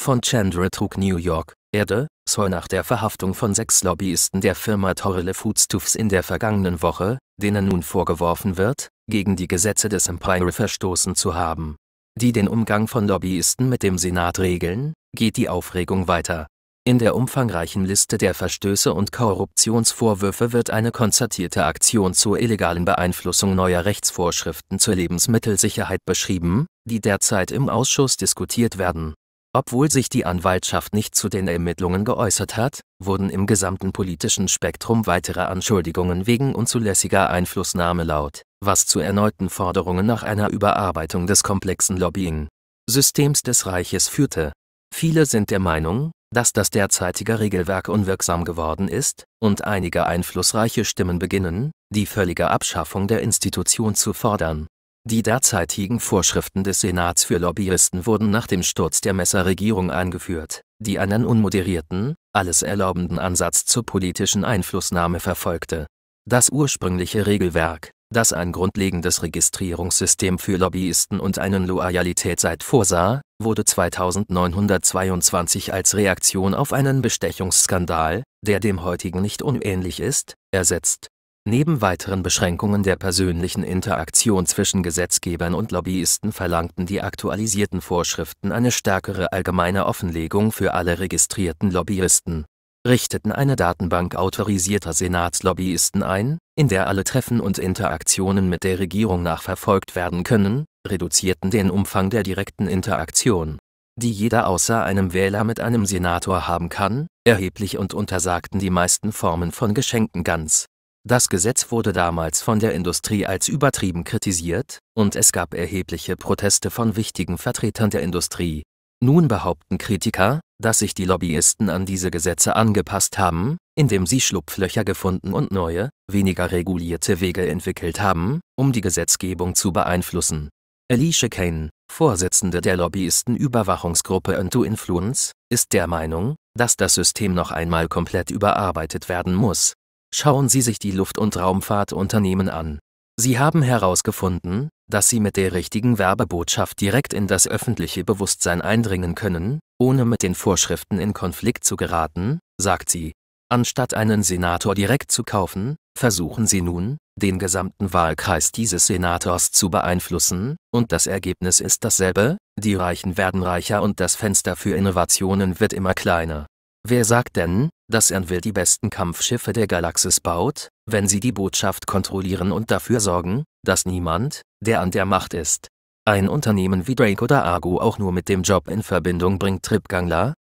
von Chandra trug New York, Erde, soll nach der Verhaftung von sechs Lobbyisten der Firma Torrele Foodstuffs in der vergangenen Woche, denen nun vorgeworfen wird, gegen die Gesetze des Empire verstoßen zu haben, die den Umgang von Lobbyisten mit dem Senat regeln, geht die Aufregung weiter. In der umfangreichen Liste der Verstöße und Korruptionsvorwürfe wird eine konzertierte Aktion zur illegalen Beeinflussung neuer Rechtsvorschriften zur Lebensmittelsicherheit beschrieben, die derzeit im Ausschuss diskutiert werden. Obwohl sich die Anwaltschaft nicht zu den Ermittlungen geäußert hat, wurden im gesamten politischen Spektrum weitere Anschuldigungen wegen unzulässiger Einflussnahme laut, was zu erneuten Forderungen nach einer Überarbeitung des komplexen Lobbying-Systems des Reiches führte. Viele sind der Meinung, dass das derzeitige Regelwerk unwirksam geworden ist, und einige einflussreiche Stimmen beginnen, die völlige Abschaffung der Institution zu fordern die derzeitigen Vorschriften des Senats für Lobbyisten wurden nach dem Sturz der Messerregierung eingeführt, die einen unmoderierten, alles erlaubenden Ansatz zur politischen Einflussnahme verfolgte. Das ursprüngliche Regelwerk, das ein grundlegendes Registrierungssystem für Lobbyisten und einen Loyalitätsseit vorsah, wurde 2922 als Reaktion auf einen Bestechungsskandal, der dem heutigen nicht unähnlich ist, ersetzt Neben weiteren Beschränkungen der persönlichen Interaktion zwischen Gesetzgebern und Lobbyisten verlangten die aktualisierten Vorschriften eine stärkere allgemeine Offenlegung für alle registrierten Lobbyisten, richteten eine Datenbank autorisierter Senatslobbyisten ein, in der alle Treffen und Interaktionen mit der Regierung nachverfolgt werden können, reduzierten den Umfang der direkten Interaktion, die jeder außer einem Wähler mit einem Senator haben kann, erheblich und untersagten die meisten Formen von Geschenken ganz das Gesetz wurde damals von der Industrie als übertrieben kritisiert, und es gab erhebliche Proteste von wichtigen Vertretern der Industrie. Nun behaupten Kritiker, dass sich die Lobbyisten an diese Gesetze angepasst haben, indem sie Schlupflöcher gefunden und neue, weniger regulierte Wege entwickelt haben, um die Gesetzgebung zu beeinflussen. Alicia Kane, Vorsitzende der Lobbyistenüberwachungsgruppe Into Influence, ist der Meinung, dass das System noch einmal komplett überarbeitet werden muss, Schauen Sie sich die Luft- und Raumfahrtunternehmen an. Sie haben herausgefunden, dass Sie mit der richtigen Werbebotschaft direkt in das öffentliche Bewusstsein eindringen können, ohne mit den Vorschriften in Konflikt zu geraten, sagt sie. Anstatt einen Senator direkt zu kaufen, versuchen Sie nun, den gesamten Wahlkreis dieses Senators zu beeinflussen, und das Ergebnis ist dasselbe, die Reichen werden reicher und das Fenster für Innovationen wird immer kleiner. Wer sagt denn, dass Anvil die besten Kampfschiffe der Galaxis baut, wenn sie die Botschaft kontrollieren und dafür sorgen, dass niemand, der an der Macht ist, ein Unternehmen wie Drake oder Argo auch nur mit dem Job in Verbindung bringt Trip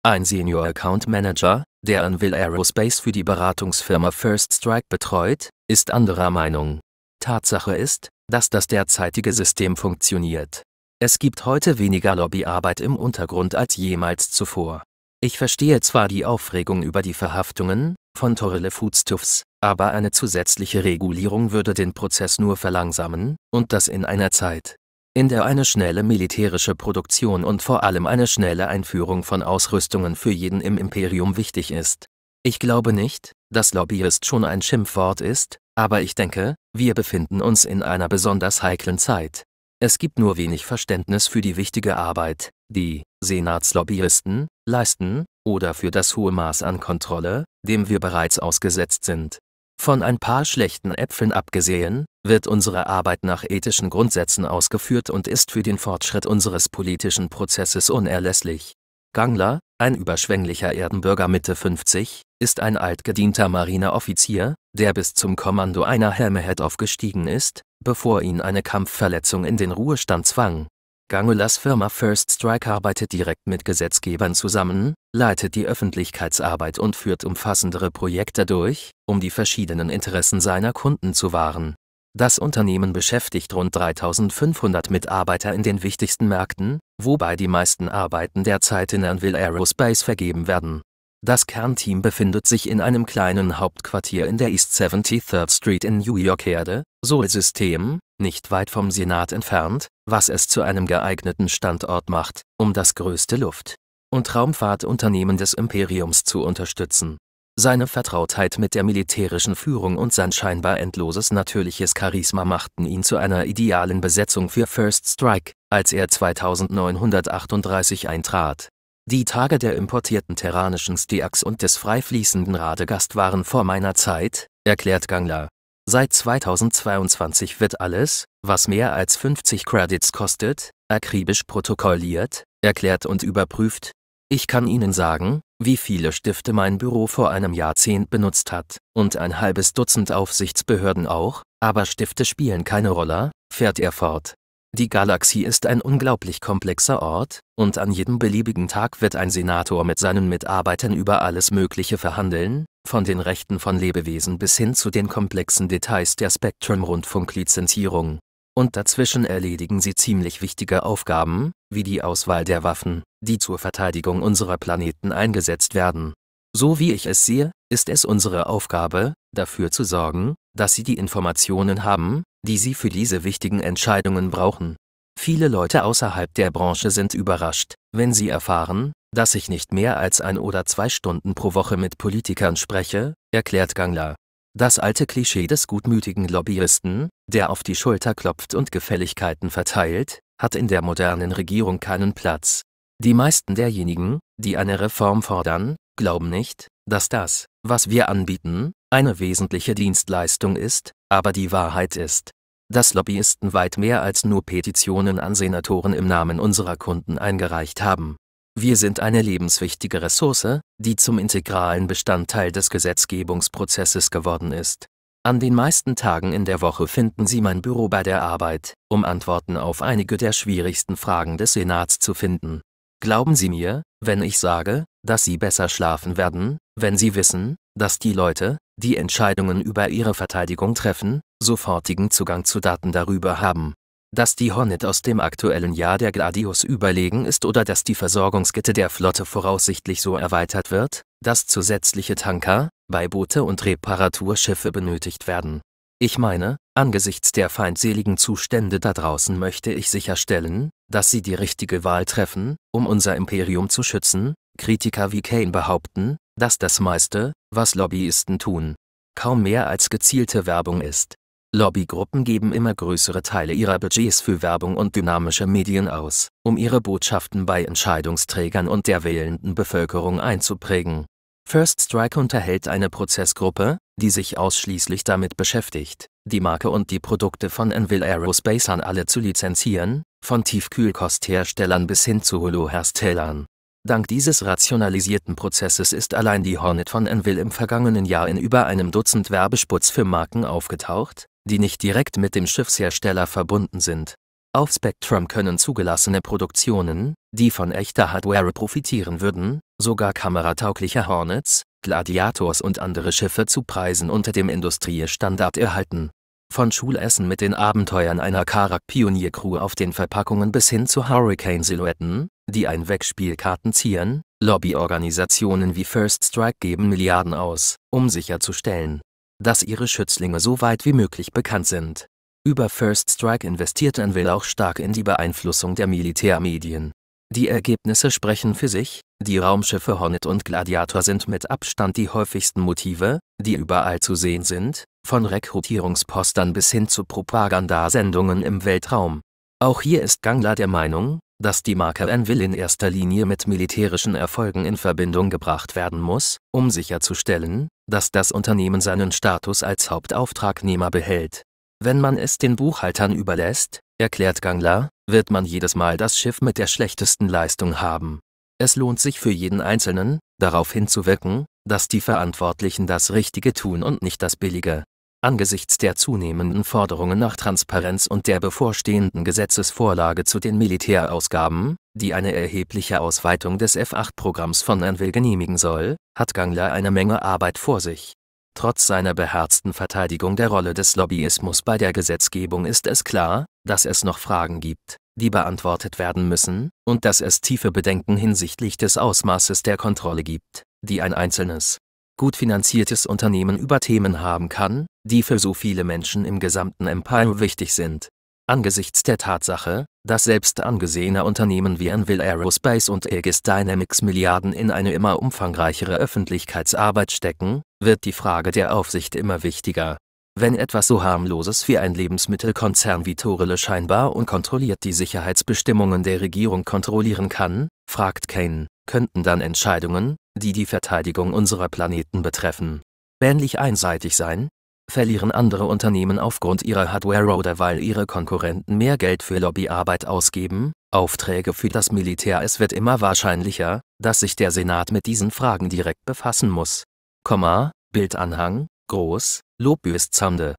ein Senior Account Manager, der Anvil Aerospace für die Beratungsfirma First Strike betreut, ist anderer Meinung. Tatsache ist, dass das derzeitige System funktioniert. Es gibt heute weniger Lobbyarbeit im Untergrund als jemals zuvor. Ich verstehe zwar die Aufregung über die Verhaftungen von Torille Foodstuffs, aber eine zusätzliche Regulierung würde den Prozess nur verlangsamen, und das in einer Zeit, in der eine schnelle militärische Produktion und vor allem eine schnelle Einführung von Ausrüstungen für jeden im Imperium wichtig ist. Ich glaube nicht, dass Lobbyist schon ein Schimpfwort ist, aber ich denke, wir befinden uns in einer besonders heiklen Zeit. Es gibt nur wenig Verständnis für die wichtige Arbeit, die Senatslobbyisten leisten, oder für das hohe Maß an Kontrolle, dem wir bereits ausgesetzt sind. Von ein paar schlechten Äpfeln abgesehen, wird unsere Arbeit nach ethischen Grundsätzen ausgeführt und ist für den Fortschritt unseres politischen Prozesses unerlässlich. Gangler, ein überschwänglicher Erdenbürger Mitte 50, ist ein altgedienter Marineoffizier, der bis zum Kommando einer Helmehead aufgestiegen ist, bevor ihn eine Kampfverletzung in den Ruhestand zwang. Gangulas Firma First Strike arbeitet direkt mit Gesetzgebern zusammen, leitet die Öffentlichkeitsarbeit und führt umfassendere Projekte durch, um die verschiedenen Interessen seiner Kunden zu wahren. Das Unternehmen beschäftigt rund 3500 Mitarbeiter in den wichtigsten Märkten, wobei die meisten Arbeiten derzeit in Anvil Aerospace vergeben werden. Das Kernteam befindet sich in einem kleinen Hauptquartier in der East 73rd Street in New York Herde, Sol System, nicht weit vom Senat entfernt, was es zu einem geeigneten Standort macht, um das größte Luft- und Raumfahrtunternehmen des Imperiums zu unterstützen. Seine Vertrautheit mit der militärischen Führung und sein scheinbar endloses natürliches Charisma machten ihn zu einer idealen Besetzung für First Strike, als er 2938 eintrat. Die Tage der importierten terranischen Stiax und des frei fließenden Radegast waren vor meiner Zeit, erklärt Gangler. Seit 2022 wird alles, was mehr als 50 Credits kostet, akribisch protokolliert, erklärt und überprüft. Ich kann Ihnen sagen, wie viele Stifte mein Büro vor einem Jahrzehnt benutzt hat, und ein halbes Dutzend Aufsichtsbehörden auch, aber Stifte spielen keine Rolle, fährt er fort. Die Galaxie ist ein unglaublich komplexer Ort, und an jedem beliebigen Tag wird ein Senator mit seinen Mitarbeitern über alles Mögliche verhandeln, von den Rechten von Lebewesen bis hin zu den komplexen Details der Spektrum-Rundfunklizenzierung. Und dazwischen erledigen sie ziemlich wichtige Aufgaben, wie die Auswahl der Waffen, die zur Verteidigung unserer Planeten eingesetzt werden. So wie ich es sehe, ist es unsere Aufgabe, dafür zu sorgen, dass sie die Informationen haben, die sie für diese wichtigen Entscheidungen brauchen. Viele Leute außerhalb der Branche sind überrascht, wenn sie erfahren, dass ich nicht mehr als ein oder zwei Stunden pro Woche mit Politikern spreche, erklärt Gangler. Das alte Klischee des gutmütigen Lobbyisten, der auf die Schulter klopft und Gefälligkeiten verteilt, hat in der modernen Regierung keinen Platz. Die meisten derjenigen, die eine Reform fordern, glauben nicht, dass das, was wir anbieten, eine wesentliche Dienstleistung ist, aber die Wahrheit ist, dass Lobbyisten weit mehr als nur Petitionen an Senatoren im Namen unserer Kunden eingereicht haben. Wir sind eine lebenswichtige Ressource, die zum integralen Bestandteil des Gesetzgebungsprozesses geworden ist. An den meisten Tagen in der Woche finden Sie mein Büro bei der Arbeit, um Antworten auf einige der schwierigsten Fragen des Senats zu finden. Glauben Sie mir, wenn ich sage, dass Sie besser schlafen werden, wenn Sie wissen, dass die Leute, die Entscheidungen über ihre Verteidigung treffen, sofortigen Zugang zu Daten darüber haben dass die Hornet aus dem aktuellen Jahr der Gladius überlegen ist oder dass die Versorgungskette der Flotte voraussichtlich so erweitert wird, dass zusätzliche Tanker, Beiboote und Reparaturschiffe benötigt werden. Ich meine, angesichts der feindseligen Zustände da draußen möchte ich sicherstellen, dass sie die richtige Wahl treffen, um unser Imperium zu schützen. Kritiker wie Kane behaupten, dass das meiste, was Lobbyisten tun, kaum mehr als gezielte Werbung ist. Lobbygruppen geben immer größere Teile ihrer Budgets für Werbung und dynamische Medien aus, um ihre Botschaften bei Entscheidungsträgern und der wählenden Bevölkerung einzuprägen. First Strike unterhält eine Prozessgruppe, die sich ausschließlich damit beschäftigt, die Marke und die Produkte von Anvil Aerospace an alle zu lizenzieren, von Tiefkühlkostherstellern bis hin zu Holoherstellern. Dank dieses rationalisierten Prozesses ist allein die Hornet von Anvil im vergangenen Jahr in über einem Dutzend Werbespots für Marken aufgetaucht, die nicht direkt mit dem Schiffshersteller verbunden sind. Auf Spectrum können zugelassene Produktionen, die von echter Hardware profitieren würden, sogar kamerataugliche Hornets, Gladiators und andere Schiffe zu Preisen unter dem Industriestandard erhalten. Von Schulessen mit den Abenteuern einer karak pionier crew auf den Verpackungen bis hin zu Hurricane-Silhouetten, die ein Wegspielkarten ziehen, Lobbyorganisationen wie First Strike geben Milliarden aus, um sicherzustellen, dass ihre Schützlinge so weit wie möglich bekannt sind. Über First Strike investiert Anvil auch stark in die Beeinflussung der Militärmedien. Die Ergebnisse sprechen für sich, die Raumschiffe Hornet und Gladiator sind mit Abstand die häufigsten Motive, die überall zu sehen sind, von Rekrutierungspostern bis hin zu Propagandasendungen im Weltraum. Auch hier ist Gangler der Meinung, dass die Marke Anvil in erster Linie mit militärischen Erfolgen in Verbindung gebracht werden muss, um sicherzustellen, dass das Unternehmen seinen Status als Hauptauftragnehmer behält. Wenn man es den Buchhaltern überlässt, erklärt Gangler, wird man jedes Mal das Schiff mit der schlechtesten Leistung haben. Es lohnt sich für jeden Einzelnen, darauf hinzuwirken, dass die Verantwortlichen das Richtige tun und nicht das Billige. Angesichts der zunehmenden Forderungen nach Transparenz und der bevorstehenden Gesetzesvorlage zu den Militärausgaben, die eine erhebliche Ausweitung des F8-Programms von Anvil genehmigen soll, hat Gangler eine Menge Arbeit vor sich. Trotz seiner beherzten Verteidigung der Rolle des Lobbyismus bei der Gesetzgebung ist es klar, dass es noch Fragen gibt, die beantwortet werden müssen, und dass es tiefe Bedenken hinsichtlich des Ausmaßes der Kontrolle gibt, die ein einzelnes, gut finanziertes Unternehmen über Themen haben kann, die für so viele Menschen im gesamten Empire wichtig sind. Angesichts der Tatsache, dass selbst angesehene Unternehmen wie Anvil Aerospace und Aegis Dynamics Milliarden in eine immer umfangreichere Öffentlichkeitsarbeit stecken, wird die Frage der Aufsicht immer wichtiger. Wenn etwas so harmloses wie ein Lebensmittelkonzern wie Torele scheinbar unkontrolliert die Sicherheitsbestimmungen der Regierung kontrollieren kann, fragt Kane, könnten dann Entscheidungen, die die Verteidigung unserer Planeten betreffen, ähnlich einseitig sein? Verlieren andere Unternehmen aufgrund ihrer Hardware oder weil ihre Konkurrenten mehr Geld für Lobbyarbeit ausgeben? Aufträge für das Militär Es wird immer wahrscheinlicher, dass sich der Senat mit diesen Fragen direkt befassen muss. Komma, Bildanhang, groß, Lobbyistensammde.